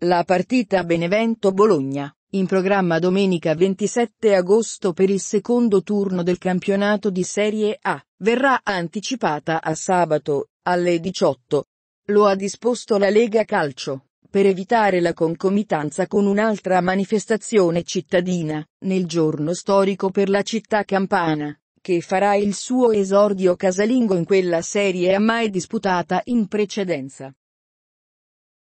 La partita Benevento-Bologna, in programma domenica 27 agosto per il secondo turno del campionato di Serie A, verrà anticipata a sabato, alle 18. Lo ha disposto la Lega Calcio, per evitare la concomitanza con un'altra manifestazione cittadina, nel giorno storico per la città campana che farà il suo esordio casalingo in quella serie mai disputata in precedenza.